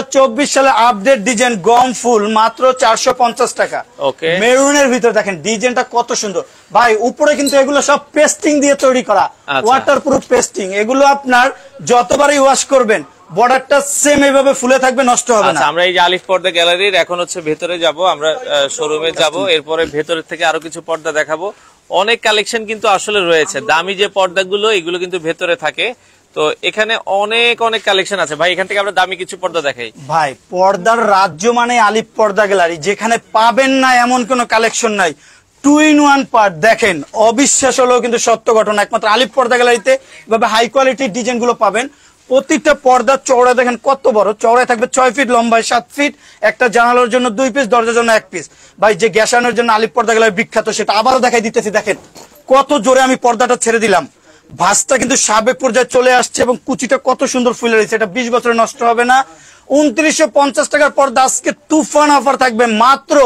আচ্ছা। সালে আপডেট ডিজাইন গম ফুল মাত্র চারশো পঞ্চাশ টাকা মেরুনের ভিতরে দেখেন ডিজাইনটা কত সুন্দর ভাই উপরে কিন্তু এগুলো সব পেস্টিং দিয়ে তৈরি করা ওয়াটার প্রুফ পেস্টিং এগুলো আপনার যতবারই ওয়াশ করবেন বর্ডারটা সেম ফুলে থাকবে নষ্ট হবে না আচ্ছা, আমরা এই যে পর্দা গ্যালারির এখন হচ্ছে ভেতরে যাব আমরা শোরুমে এরপরে থেকে আরো কিছু পর্দা দেখাবো অনেক কালেকশন কিন্তু আসলে রয়েছে দামি যে পর্দাগুলো এগুলো কিন্তু ভেতরে থাকে তো এখানে অনেক অনেক কালেকশন আছে ভাই এখান থেকে আমরা দামি কিছু পর্দা দেখাই ভাই পর্দার রাজ্য মানে আলিপ পর্দা গ্যালারি যেখানে পাবেন না এমন কোনো কালেকশন নাই টু ইন ওয়ান পার্ট দেখেন অবিশ্বাস হলেও কিন্তু সত্য ঘটনা একমাত্র আলিপ পর্দা গ্যালারিতে এভাবে হাই কোয়ালিটির ডিজাইনগুলো পাবেন প্রত্যেকটা পর্দার চওড়া দেখেন কত বড় চওড়ায় থাকবে ছয় ফিট লম্বায় সাত ফিট একটা জানালার জন্য দুই পিস দরজার জন্য এক পিস ভাই যে গ্যাসানোর জন্য আলিপ পর্দা গ্যালারি বিখ্যাত সেটা আবারও দেখাই দিতেছি দেখেন কত জোরে আমি পর্দাটা ছেড়ে দিলাম ভাসটা কিন্তু সাবেক পর্যায়ে চলে আসছে এবং কুচিটা কত সুন্দর ফুল রয়েছে এটা বিশ বছরে নষ্ট হবে না উনত্রিশশো পঞ্চাশ টাকার পর আজকে তুফান অফার থাকবে মাত্র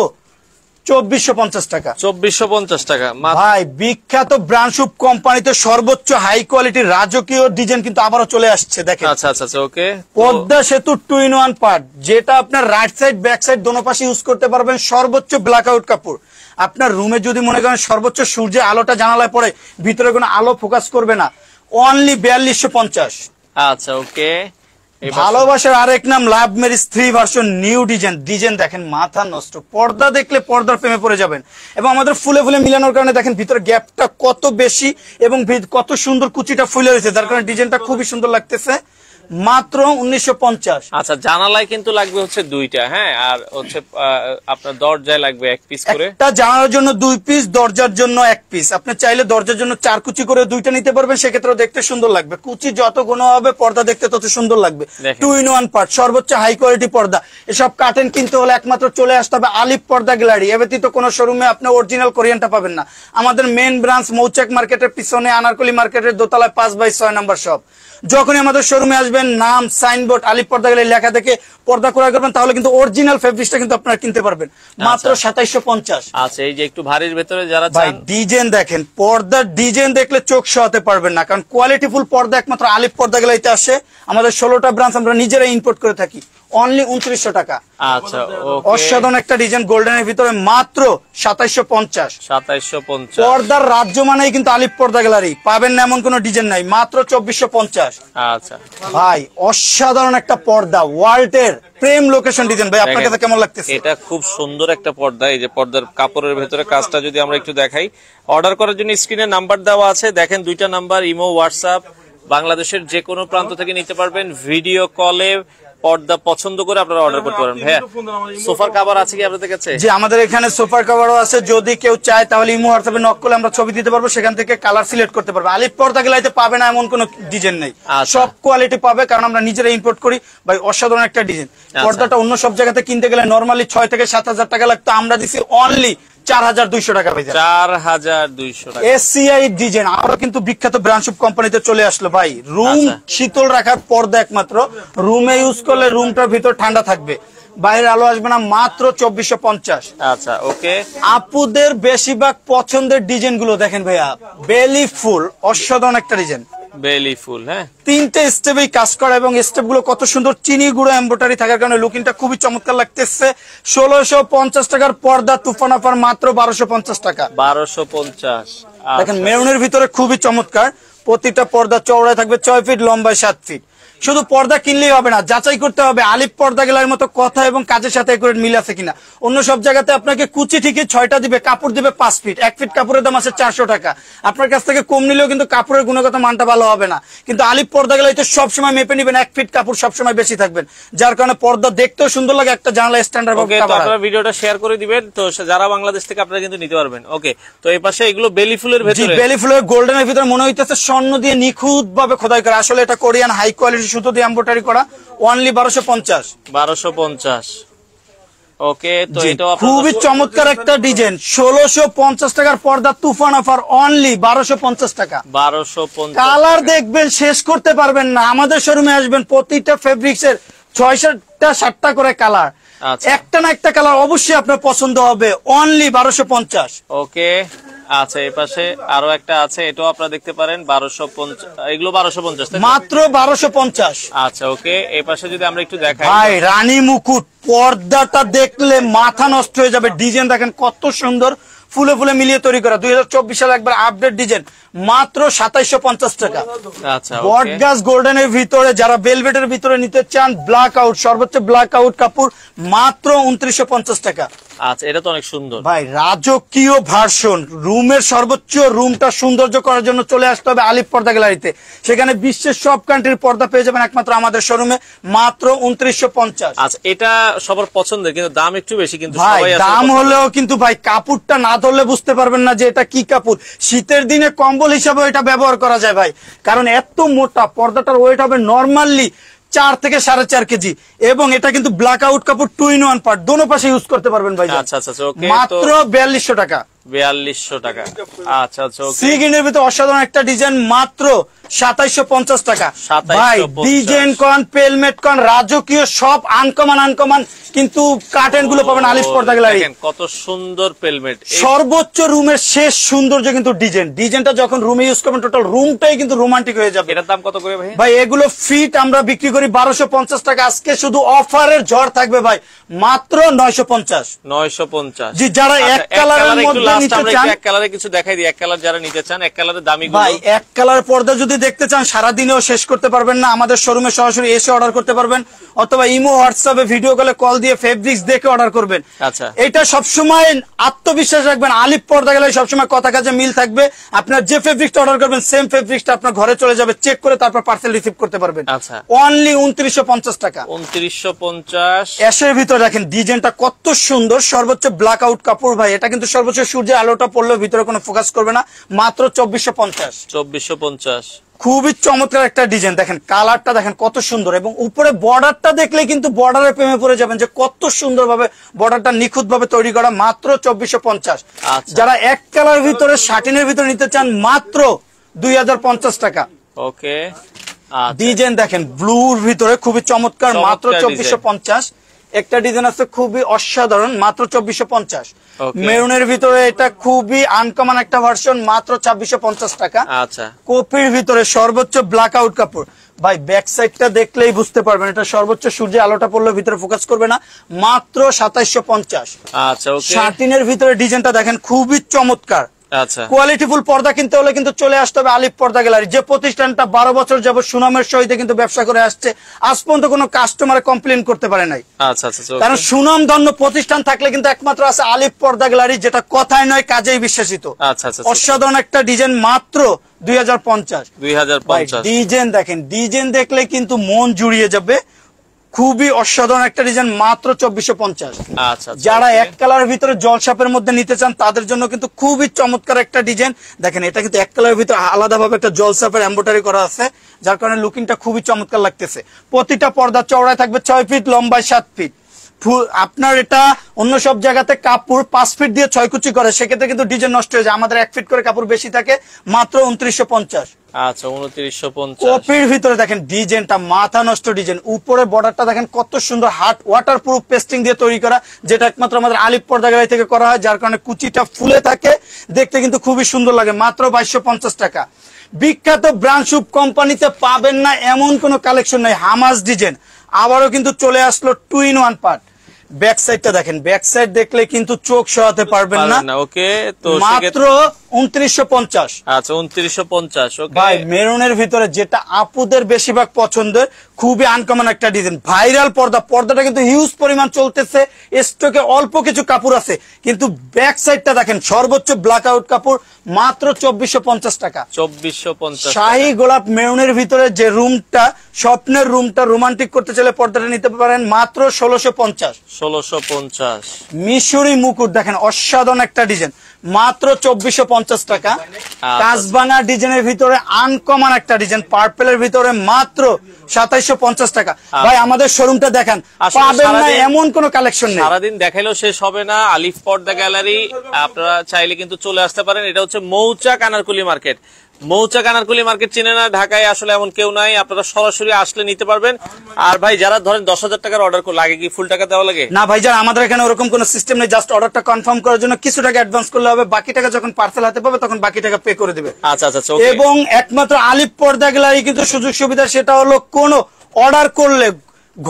ভাই বিখ্যাত কোম্পানিতে সর্বোচ্চ হাই কোয়ালিটির রাজকীয় ডিজাইন কিন্তু আবারও চলে আসছে আচ্ছা আচ্ছা, আচ্ছা Padma two in one part যেটা আপনার রাইট সাইড ব্যাক সাইড দোনো পাশে ইউজ করতে পারবেন সর্বোচ্চ ব্ল্যাক আউট কাপড় আপনার রুমে যদি মনে করেন সর্বোচ্চ সূর্যের আলোটা জানালায় পড়ে ভিতরে কোনো আলো ফোকাস করবে না অনলি বিয়াল্লিশশো পঞ্চাশ আচ্ছা ওকে ভালোবাসার আরেক নাম love Mary three version new design design দেখেন মাথা নষ্ট পর্দা দেখলে পর্দার প্রেমে পড়ে যাবেন এবং আমাদের ফুলে ফুলে মিলানোর কারণে দেখেন ভিতরে গ্যাপটা কত বেশি এবং কত সুন্দর কুচিটা ফুলে রয়েছে যার কারণে ডিজাইনটা খুবই সুন্দর লাগতেছে মাত্র উনিশশো আচ্ছা জানালায় কিন্তু লাগবে হচ্ছে দুইটা হ্যাঁ আর হচ্ছে আপনার দরজায় লাগবে এক পিস করে জানালার জন্য দুই পিস দরজার জন্য এক পিস আপনি চাইলে দরজার জন্য চার কুচি করে দুইটা নিতে পারবেন সেক্ষেত্রে দেখতে সুন্দর লাগবে কুচি যত গুণ হবে পর্দা দেখতে তত সুন্দর লাগবে টু ইন ওয়ান পার্ট সর্বোচ্চ হাই কোয়ালিটি পর্দা এসব কাটেন কিন্তু হলে একমাত্র চলে আসতে হবে আলিফ পর্দা গ্যালারি এ ব্যতীত কোনো শোরুমে আপনি অরিজিনাল কোরিয়ানটা পাবেন না আমাদের মেন ব্রাঞ্চ মৌচাক মার্কেটের পিছনে আনারকলি মার্কেটের দোতলায় পাঁচ বাই ছয় নম্বর সব যখনই আমাদের শোরুমে আসবে করবেন নাম সাইনবোর্ড আলিপ পর্দা গেলে লেখা দেখে পর্দা ক্রয় করবেন তাহলে কিন্তু অরিজিনাল ফেব্রিকটা কিন্তু আপনারা কিনতে পারবেন আচ্ছা। মাত্র সাতাইশো পঞ্চাশ আচ্ছা এই যে একটু ভারীর ভেতরে যারা ভাই ডিজাইন দেখেন পর্দার ডিজাইন দেখলে চোখ সহাতে পারবেন না কারণ কোয়ালিটিফুল পর্দা একমাত্র আলিপ পর্দা গেলে আসে আমাদের ষোলোটা ব্রাঞ্চ আমরা নিজেরাই ইম্পোর্ট করে থাকি অনলি উনত্রিশশো টাকা আচ্ছা অসাধারণ একটা ডিজাইন গোল্ডেনের ভিতরে মাত্র সাতাইশো পঞ্চাশ সাতাইশো পঞ্চাশ পর্দার রাজ্য মানেই কিন্তু আলিপ পর্দা গ্যালারি পাবেন না এমন কোন ডিজাইন নাই মাত্র চব্বিশশো পঞ্চাশ আচ্ছা ভাই অসাধারণ একটা পর্দা ওয়ার্ল্ডের প্রেম লোকেশন ডিজাইন ভাই আপনার কাছে কেমন লাগতেছে এটা খুব সুন্দর একটা পর্দা এই যে পর্দার কাপড়ের ভেতরে কাজটা যদি আমরা একটু দেখাই অর্ডার করার জন্য স্ক্রিনে নাম্বার দেওয়া আছে দেখেন দুইটা নাম্বার ইমো হোয়াটসঅ্যাপ বাংলাদেশের যে কোনো প্রান্ত থেকে নিতে পারবেন ভিডিও কলে পর্দা পছন্দ করে আপনারা অর্ডার হ্যাঁ, করতে পারেন ভাইয়া সোফার কভার আছে কি আপনাদের কাছে জি আমাদের এখানে সোফার কভারও আছে যদি কেউ চায় তাহলে ইমো হোয়াটসঅ্যাপে নক করলে আমরা ছবি দিতে পারবো সেখান থেকে কালার সিলেক্ট করতে পারবো আলিফ পর্দা গেলাইতে পাবে না এমন কোনো ডিজাইন নেই আচ্ছা। সব কোয়ালিটি পাবে কারণ আমরা নিজেরা ইম্পোর্ট করি ভাই অসাধারণ একটা ডিজাইন আচ্ছা। পর্দাটা অন্য সব জায়গাতে কিনতে গেলে নরমালি ছয় থেকে সাত হাজার টাকা লাগতো আমরা দিছি অনলি আচ্ছা। শীতল রাখার পর্দা একমাত্র রুমে ইউজ করলে ভিতর ঠান্ডা থাকবে বাইরে আলো আসবে না মাত্র চব্বিশশো পঞ্চাশ আচ্ছা ওকে আপুদের বেশিরভাগ পছন্দের ডিজাইন গুলো দেখেন ভাইয়া বেলি ফুল অসাধারণ একটা ডিজাইন হ্যাঁ? তিনটে কাজ এবং কত সুন্দর চিনি গুঁড়ো থাকার কারণে খুবই চমৎকার লাগতেছে ষোলোশো পঞ্চাশ টাকার পর্দা তুফান মাত্র বারোশো পঞ্চাশ টাকা বারোশো পঞ্চাশ দেখেন আচ্ছা। মেরুনের ভিতরে খুবই চমৎকার প্রতিটা পর্দা চওড়ায় থাকবে ছয় ফিট লম্বায় সাত ফিট শুধু পর্দা কিনলেই হবে না যাচাই করতে হবে আলিফ পর্দা গেলার মতো কথা এবং কাজের সাথে মিল আছে কিনা অন্য সব জায়গাতে আপনাকে কুচি ঠিকই ছয়টা দিবে কাপড় দিবে পাঁচ ফিট এক ফিট কাপড়ের দাম আছে চারশো টাকা আপনার কাছ থেকে কম নিলেও কিন্তু কাপড়ের গুণগত মানটা ভালো হবে না কিন্তু আলিফ পর্দা গেলে তো সবসময় মেপে নিবেন এক ফিট কাপড় সবসময় বেশি থাকবেন যার কারণে পর্দা দেখতেও সুন্দর লাগে একটা জানালা স্ট্যান্ডার্ড ভিডিওটা শেয়ার করে দিবেন তো যারা বাংলাদেশ থেকে আপনারা কিন্তু নিতে পারবেন ওকে তো এই পাশে এগুলো বেলি ফুলের বেলি ফুলের গোল্ডেনের ভিতরে মনে হইতেছে স্বর্ণ দিয়ে নিখুঁত ভাবে খোদাই করে আসলে এটা কোরিয়ান হাই কোয়ালিটি সুতো দিয়ে এমব্রয়ডারি করা অনলি বারোশো পঞ্চাশ বারোশো পঞ্চাশ ওকে খুবই চমৎকার একটা ডিজাইন ষোলোশো পঞ্চাশ টাকার পর্দা তুফান অফার অনলি বারোশো পঞ্চাশ টাকা বারোশো কালার দেখবেন শেষ করতে পারবেন না আমাদের শোরুমে আসবেন প্রতিটা ফেব্রিক্স এর ছয় সাতটা সাতটা করে কালার আচ্ছা। একটা না একটা কালার অবশ্যই আপনার পছন্দ হবে অনলি বারোশো পঞ্চাশ ওকে আচ্ছা এই পাশে আরো একটা আছে এটাও আপনারা দেখতে পারেন বারোশো পঞ্চাশ এগুলো বারোশো পঞ্চাশ মাত্র বারোশো পঞ্চাশ আচ্ছা ওকে এই পাশে যদি আমরা একটু দেখাই ভাই রানী মুকুট পর্দাটা দেখলে মাথা নষ্ট হয়ে যাবে ডিজাইন দেখেন কত সুন্দর ফুলে ফুলে মিলিয়ে তৈরি করা দুই সালে একবার আপডেট ডিজাইন মাত্র সাতাইশো পঞ্চাশ টাকা আচ্ছা, বট গাছ গোল্ডেনের ভিতরে যারা বেলভেটের ভিতরে নিতে চান ব্ল্যাক আউট সর্বোচ্চ ব্ল্যাক আউট কাপড় মাত্র উনত্রিশশো পঞ্চাশ টাকা আচ্ছা এটা তো অনেক সুন্দর ভাই রাজকীয় ভার্সন রুমের সর্বোচ্চ রুমটা সৌন্দর্য করার জন্য চলে আসতে হবে আলিপ পর্দা গ্যালারিতে সেখানে বিশ্বের সব কান্ট্রির পর্দা পেয়ে যাবেন একমাত্র আমাদের শোরুমে মাত্র উনত্রিশশো পঞ্চাশ আচ্ছা, এটা সবার পছন্দের কিন্তু দাম একটু বেশি কিন্তু ভাই দাম হলেও কিন্তু ভাই কাপড়টা না ধরলে বুঝতে পারবেন না যে এটা কি কাপড় শীতের দিনে কম কম্বল হিসাবে এটা ব্যবহার করা যায় ভাই কারণ এত মোটা পর্দাটার ওয়েট হবে নর্মালি চার থেকে সাড়ে চার কেজি এবং এটা কিন্তু ব্ল্যাক আউট কাপড় টু ইন ওয়ান পার্ট দোনো পাশে ইউজ করতে পারবেন ভাই আচ্ছা, আচ্ছা, আচ্ছা, মাত্র বিয়াল্লিশশো টাকা বিয়াল্লিশশো টাকা আচ্ছা আচ্ছা সি গ্রিনের ভিতরে অসাধারণ একটা ডিজাইন মাত্র পঞ্চাশ টাকা ভাই ডিজাইন কন পেলমেট কন রাজকীয় সব আনকমান আনকমান কিন্তু গুলো পাবেন পর্দা কত সুন্দর পেলমেট সর্বোচ্চ রুমের শেষ সৌন্দর্য কিন্তু ডিজাইন ডিজাইনটা যখন রুমে ইউজ করবেন টোটাল রুমটাই কিন্তু রোমান্টিক হয়ে যাবে এটার দাম কত করে ভাই ভাই এগুলো ফিট আমরা বিক্রি করি বারোশো পঞ্চাশ টাকা আজকে শুধু অফারের ঝড় থাকবে ভাই মাত্র নয়শো পঞ্চাশ নয়শো পঞ্চাশ জি যারা আচ্ছা, এক কালারের মধ্যে আচ্ছা। আত্মবিশ্বাস রাখবেন আলিফ পর্দা গেলে সবসময় কথা কাজে মিল থাকবে আপনার যে ফেব্রিক্স অর্ডার করবেন সেম ফেব্রিক্স আপনার ঘরে চলে যাবে চেক করে তারপর পার্সেল রিসিভ করতে পারবেন অনলি আচ্ছা। উনত্রিশশো টাকা উনত্রিশশো পঞ্চাশ এসের ভিতরে রাখেন ডিজাইনটা কত সুন্দর সর্বোচ্চ ব্ল্যাক আউট কাপড় ভাই এটা কিন্তু সর্বোচ্চ সূর্যের আলোটা পড়লেও ভিতরে কোনো ফোকাস করবে না মাত্র চব্বিশশো পঞ্চাশ চব্বিশশো খুবই চমৎকার একটা ডিজাইন দেখেন কালারটা দেখেন কত সুন্দর এবং উপরে বর্ডারটা দেখলে কিন্তু বর্ডারে প্রেমে পড়ে যাবেন যে কত সুন্দর ভাবে বর্ডারটা নিখুঁত ভাবে তৈরি করা মাত্র চব্বিশশো পঞ্চাশ আচ্ছা। যারা এক কালার ভিতরে শাটিনের ভিতরে নিতে চান মাত্র দুই টাকা ওকে ডিজাইন আচ্ছা। দেখেন ব্লুর ভিতরে খুবই চমৎকার মাত্র চব্বিশশো পঞ্চাশ একটা ডিজাইন আছে খুবই অসাধারণ মাত্র চব্বিশশো পঞ্চাশ মেরুনের ভিতরে এটা খুবই আনকমন একটা ভার্সন মাত্র ছাব্বিশশো পঞ্চাশ টাকা আচ্ছা কপির ভিতরে সর্বোচ্চ ব্ল্যাক আউট কাপড় ভাই ব্যাক সাইডটা দেখলেই বুঝতে পারবেন এটা সর্বোচ্চ সূর্য আলোটা পড়লে ভিতরে ফোকাস করবে না মাত্র সাতাইশশো পঞ্চাশ আচ্ছা শার্টিনের ভিতরে ডিজাইনটা দেখেন খুবই চমৎকার কোয়ালিটিফুল আচ্ছা। পর্দা কিনতে হলে কিন্তু চলে আসতে হবে আলিফ পর্দা গ্যালারি যে প্রতিষ্ঠানটা বারো বছর যাবত সুনামের সহিত কিন্তু ব্যবসা করে আসছে আজ পর্যন্ত কাস্টমার কমপ্লেন করতে পারে নাই আচ্ছা, আচ্ছা, কারণ সুনাম ধন্য প্রতিষ্ঠান থাকলে কিন্তু একমাত্র আছে আলিফ পর্দা গ্যালারি যেটা কথায় নয় কাজেই বিশ্বাসিত অসাধারণ একটা ডিজাইন মাত্র দুই হাজার পঞ্চাশ ডিজাইন দেখেন ডিজাইন দেখলে কিন্তু মন জুড়িয়ে যাবে খুবই অসাধারণ একটা ডিজাইন মাত্র চব্বিশশো পঞ্চাশ আচ্ছা, আচ্ছা, যারা এক কালার ভিতরে জলসাপের মধ্যে নিতে চান তাদের জন্য কিন্তু খুবই চমৎকার একটা ডিজাইন দেখেন এটা কিন্তু এক কালার ভিতরে আলাদাভাবে একটা জলসাপের এম্বোটারি করা আছে যার কারণে লুকিংটা খুবই চমৎকার লাগতেছে প্রতিটা পর্দা চওড়ায় থাকবে ছয় ফিট লম্বায় সাত ফিট আপনার এটা অন্য সব জায়গাতে কাপড় পাঁচ ফিট দিয়ে ছয় কুচি করে সেক্ষেত্রে কিন্তু ডিজাইন নষ্ট হয়ে যায় আমাদের এক ফিট করে কাপড় বেশি থাকে মাত্র উনত্রিশশো পঞ্চাশ আচ্ছা কপির ভিতরে দেখেন ডিজাইনটা মাথা নষ্ট ডিজাইন কত সুন্দর ওয়াটার প্রুফ পেস্টিং দিয়ে তৈরি করা যেটা একমাত্র আমাদের থেকে করা হয় যার কারণে কুচিটা ফুলে থাকে দেখতে কিন্তু খুবই সুন্দর লাগে মাত্র বাইশশো পঞ্চাশ টাকা বিখ্যাত ব্রান্ডসুপ কোম্পানিতে পাবেন না এমন কোনো কালেকশন নাই হামাস ডিজাইন আবারও কিন্তু চলে আসলো two in one part back সাইডটা দেখেন ব্যাক সাইড দেখলে কিন্তু চোখ সরাতে পারবেন না ওকে তো মাত্র উনত্রিশশো পঞ্চাশ আচ্ছা উনত্রিশশো পঞ্চাশ ভাই মেরুনের ভিতরে যেটা আপুদের বেশিরভাগ পছন্দের খুবই আনকমন একটা ডিজাইন ভাইরাল পর্দা পর্দাটা কিন্তু হিউজ পরিমাণ চলতেছে স্টকে অল্প কিছু কাপড় আছে কিন্তু ব্যাক সাইডটা দেখেন সর্বোচ্চ ব্ল্যাক আউট কাপড় মাত্র চব্বিশশো টাকা চব্বিশশো শাহি গোলাপ মেউনের ভিতরে যে রুমটা স্বপ্নের রুমটা রোমান্টিক করতে চলে পর্দাটা নিতে পারেন মাত্র ষোলোশো পঞ্চাশ ষোলোশো পঞ্চাশ মিশরি মুকুট দেখেন অসাধারণ একটা ডিজাইন মাত্র চব্বিশশো পঞ্চাশ টাকা আচ্ছা, আচ্ছা। কাজবাঙা ডিজাইনের ভিতরে আনকমন একটা ডিজাইন পার্পেলের ভিতরে মাত্র সাতাইশশো পঞ্চাশ টাকা আচ্ছা। ভাই আমাদের শোরুমটা দেখান এমন কোন কালেকশন নেই সারাদিন দেখাইলেও শেষ হবে না আলিফ পর্দা গ্যালারি আপনারা চাইলে কিন্তু চলে আসতে পারেন এটা হচ্ছে মৌচাক আনারকুলি মার্কেট মৌচাক আনারকুলি মার্কেট চিনে না ঢাকায় আসলে এমন কেউ নাই আপনারা সরাসরি আসলে নিতে পারবেন আর ভাই যারা ধরেন দশ হাজার টাকার অর্ডার লাগে কি ফুল টাকা দেওয়া লাগে না ভাই যারা আমাদের এখানে ওরকম কোন সিস্টেম নেই জাস্ট অর্ডারটা কনফার্ম করার জন্য কিছু টাকা অ্যাডভান্স করলে হবে বাকি টাকা যখন পার্সেল হাতে পাবে তখন বাকি টাকা পে করে দেবে আচ্ছা আচ্ছা, আচ্ছা এবং একমাত্র আলিপ পর্দা গেলে কিন্তু সুযোগ সুবিধা সেটা হলো কোন অর্ডার করলে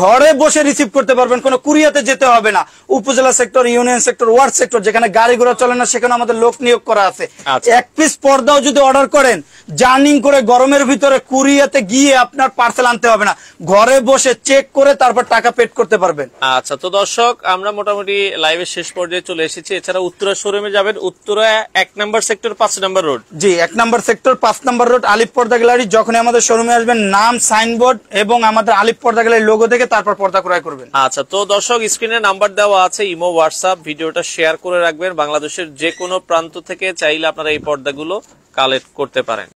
ঘরে বসে রিসিভ করতে পারবেন কোন কুরিয়াতে যেতে হবে না উপজেলা sector union sector ward sector যেখানে গাড়ি ঘোড়া চলে না সেখানে আমাদের লোক নিয়োগ করা আছে আচ্ছা। এক পিস পর্দাও যদি অর্ডার করেন জার্নিং করে গরমের ভিতরে কুরিয়াতে গিয়ে আপনার পার্সেল আনতে হবে না ঘরে বসে চেক করে তারপর টাকা পেড করতে পারবেন আচ্ছা তো দর্শক আমরা মোটামুটি লাইভের শেষ পর্যায়ে চলে এসেছি এছাড়া উত্তরা শোরুমে যাবেন উত্তরা এক নম্বর সেক্টর পাঁচ নম্বর রোড জি এক নম্বর সেক্টর পাঁচ নম্বর রোড আলিপ পর্দা গ্যালারি যখনই আমাদের শোরুমে আসবেন নাম সাইনবোর্ড এবং আমাদের আলিপ পর্দা গ্যালারি লোগো থেকে তারপর পর্দা ক্রয় করবেন আচ্ছা তো দর্শক স্ক্রিনে নাম্বার দেওয়া আছে ইমো হোয়াটসঅ্যাপ ভিডিওটা শেয়ার করে রাখবেন বাংলাদেশের যে কোনো প্রান্ত থেকে চাইলে আপনারা এই পর্দাগুলো কালেক্ট করতে পারেন